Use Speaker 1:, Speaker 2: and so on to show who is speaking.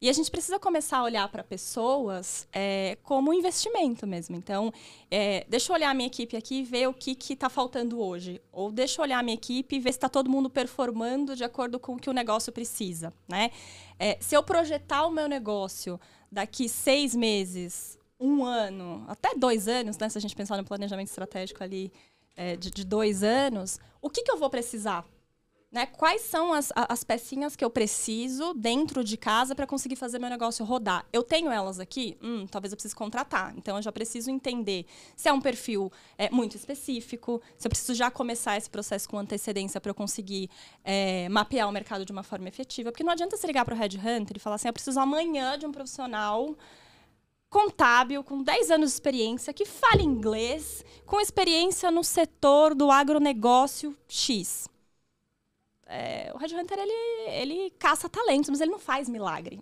Speaker 1: E a gente precisa começar a olhar para pessoas é, como investimento mesmo. Então, é, deixa eu olhar a minha equipe aqui e ver o que está faltando hoje. Ou deixa eu olhar a minha equipe e ver se está todo mundo performando de acordo com o que o negócio precisa. Né? É, se eu projetar o meu negócio daqui seis meses, um ano, até dois anos, né, se a gente pensar no planejamento estratégico ali é, de, de dois anos, o que, que eu vou precisar né? Quais são as, as pecinhas que eu preciso dentro de casa para conseguir fazer meu negócio rodar? Eu tenho elas aqui? Hum, talvez eu precise contratar. Então, eu já preciso entender se é um perfil é, muito específico, se eu preciso já começar esse processo com antecedência para eu conseguir é, mapear o mercado de uma forma efetiva. Porque não adianta você ligar para o Headhunter e falar assim, eu preciso amanhã de um profissional contábil, com 10 anos de experiência, que fale inglês, com experiência no setor do agronegócio X. É, o Red Hunter, ele, ele caça talentos, mas ele não faz milagre.